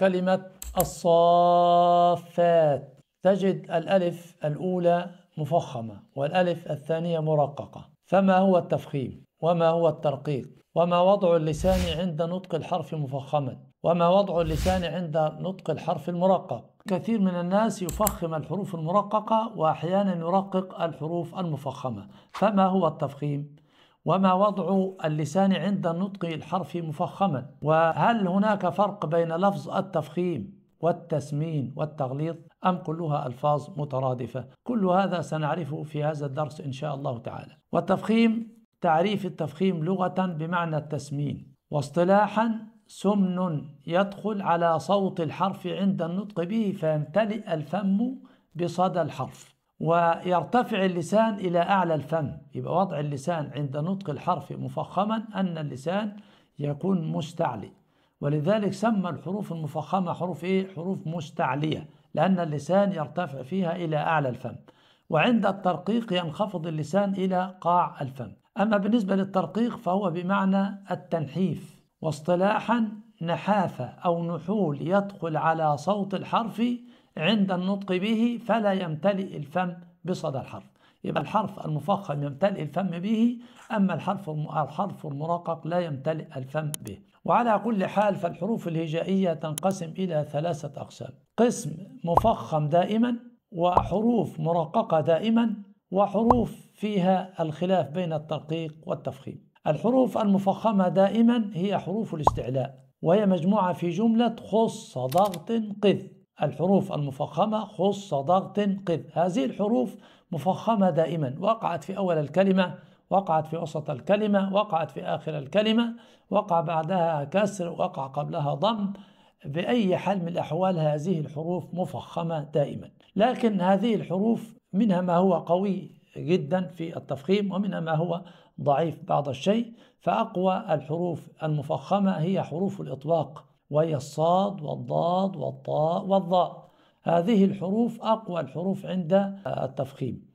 كلمة الصافات تجد الألف الأولى مفخمة والألف الثانية مرققة فما هو التفخيم وما هو الترقيق وما وضع اللسان عند نطق الحرف مفخما وما وضع اللسان عند نطق الحرف المرقق كثير من الناس يفخم الحروف المرققة وأحيانا يرقق الحروف المفخمة فما هو التفخيم وما وضع اللسان عند النطق الحرف مفخما وهل هناك فرق بين لفظ التفخيم والتسمين والتغليظ أم كلها ألفاظ مترادفة كل هذا سنعرفه في هذا الدرس إن شاء الله تعالى والتفخيم تعريف التفخيم لغة بمعنى التسمين واصطلاحا سمن يدخل على صوت الحرف عند النطق به فيمتلئ الفم بصدى الحرف ويرتفع اللسان إلى أعلى الفم يبقى وضع اللسان عند نطق الحرف مفخما أن اللسان يكون مستعلي ولذلك سمى الحروف المفخمة حروف إيه؟ حروف مستعلية لأن اللسان يرتفع فيها إلى أعلى الفم وعند الترقيق ينخفض اللسان إلى قاع الفم أما بالنسبة للترقيق فهو بمعنى التنحيف واصطلاحا نحافة أو نحول يدخل على صوت الحرف عند النطق به فلا يمتلئ الفم بصدى الحرف يبقى الحرف المفخم يمتلئ الفم به أما الحرف الحرف المرقق لا يمتلئ الفم به وعلى كل حال فالحروف الهجائية تنقسم إلى ثلاثة أقسام قسم مفخم دائما وحروف مرققة دائما وحروف فيها الخلاف بين الترقيق والتفخيم الحروف المفخمة دائما هي حروف الاستعلاء وهي مجموعة في جملة خص ضغط قذ الحروف المفخمة خص ضغط قذ هذه الحروف مفخمة دائما وقعت في أول الكلمة وقعت في وسط الكلمة وقعت في آخر الكلمة وقع بعدها كسر وقع قبلها ضم بأي حال من الأحوال هذه الحروف مفخمة دائما لكن هذه الحروف منها ما هو قوي جدا في التفخيم ومنها ما هو ضعيف بعض الشيء فأقوى الحروف المفخمة هي حروف الإطلاق وهي الصاد والضاد والطاء والضاء هذه الحروف أقوى الحروف عند التفخيم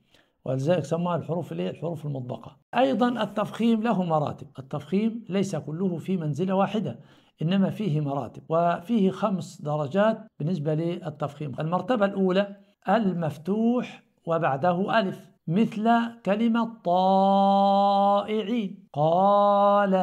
ولذلك سموها الحروف الايه الحروف المطبقة أيضا التفخيم له مراتب التفخيم ليس كله في منزلة واحدة إنما فيه مراتب وفيه خمس درجات بالنسبة للتفخيم المرتبة الأولى المفتوح وبعده ألف مثل كلمة طائعين قال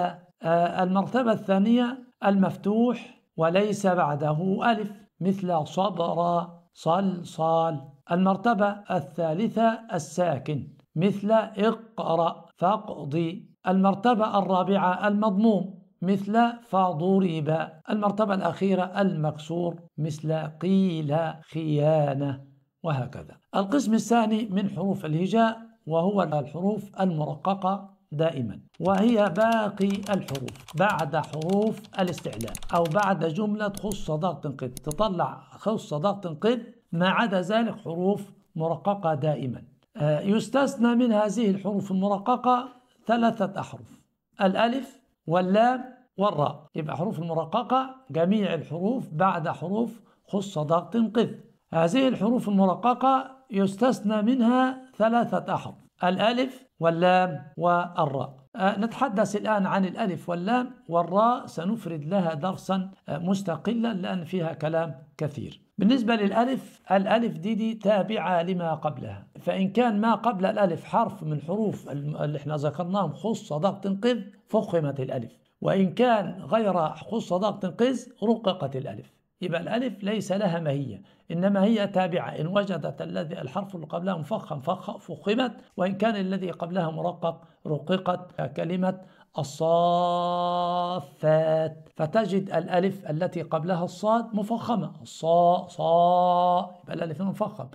آه، المرتبة الثانية المفتوح وليس بعده ألف مثل صبر صلصال المرتبة الثالثة الساكن مثل اقرأ فاقضي المرتبة الرابعة المضموم مثل فضرب المرتبة الأخيرة المكسور مثل قيل خيانة وهكذا القسم الثاني من حروف الهجاء وهو الحروف المرققة دائما وهي باقي الحروف بعد حروف الاستعلاء أو بعد جملة خص ضغط قد تطلع خص ضغط قد ما عدا ذلك حروف مرققة دائما آه، يستثنى من هذه الحروف المرققة ثلاثة أحرف الألف واللام والراء يبقى حروف المرققة جميع الحروف بعد حروف خص ضغط قذ هذه الحروف المرققة يستثنى منها ثلاثة أحرف الألف واللام والراء أه، نتحدث الآن عن الألف واللام والراء سنفرد لها درسا أه، مستقلا لأن فيها كلام كثير بالنسبة للألف الألف دي دي تابعة لما قبلها فإن كان ما قبل الألف حرف من حروف اللي احنا ذكرناهم خص صداق تنقذ فخمت الألف وإن كان غير خص صداق تنقذ رققت الألف يبقى الألف ليس لها ماهية إنما هي تابعة إن وجدت الذي الحرف اللي قبلها مفخم فخمت وإن كان الذي قبلها مرقق رققت كلمة الصافات فتجد الألف التي قبلها الصاد مفخمة الصاء صاء يبقى الألف مفخم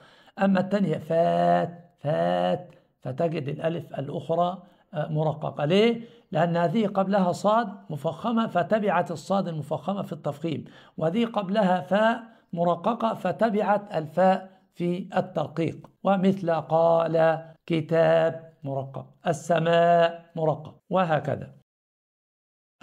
أما الثانية فات فات فتجد الألف الأخرى مرققة ليه؟ لأن هذه قبلها صاد مفخمة فتبعت الصاد المفخمة في التفخيم وهذه قبلها فاء مرققة فتبعت الفاء في الترقيق ومثل قال كتاب مرقق السماء مرقق وهكذا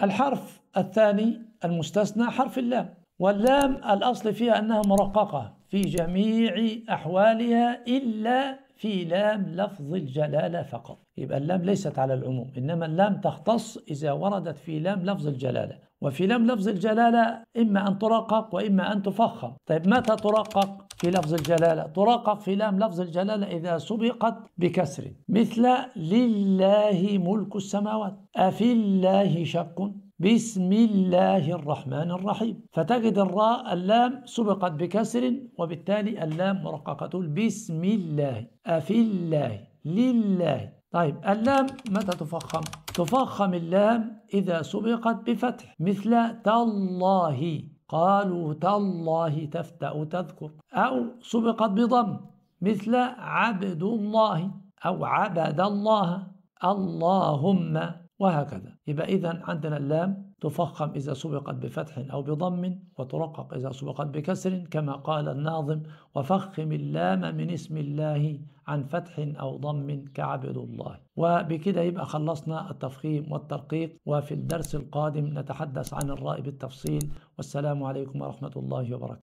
الحرف الثاني المستثنى حرف اللام واللام الأصل فيها أنها مرققة في جميع أحوالها إلا في لام لفظ الجلالة فقط يبقى اللام ليست على العموم إنما اللام تختص إذا وردت في لام لفظ الجلالة وفي لام لفظ الجلالة إما أن ترقق وإما أن تفخم طيب متى ترقق في لفظ الجلالة ترقق في لام لفظ الجلالة إذا سبقت بكسر مثل لله ملك السماوات أفي الله شك بسم الله الرحمن الرحيم فتجد الراء اللام سبقت بكسر وبالتالي اللام مرققة بسم الله أفي الله لله طيب اللام متى تفخم؟ تفخم اللام إذا سبقت بفتح مثل تالله قالوا تالله تفتأ تذكر أو سبقت بضم مثل عبد الله أو عبد الله اللهم وهكذا يبقى إذا عندنا اللام تفخم إذا سبقت بفتح أو بضم وترقق إذا سبقت بكسر كما قال الناظم وفخم اللام من اسم الله عن فتح أو ضم كعبد الله وبكده يبقى خلصنا التفخيم والترقيق وفي الدرس القادم نتحدث عن الراء بالتفصيل والسلام عليكم ورحمة الله وبركاته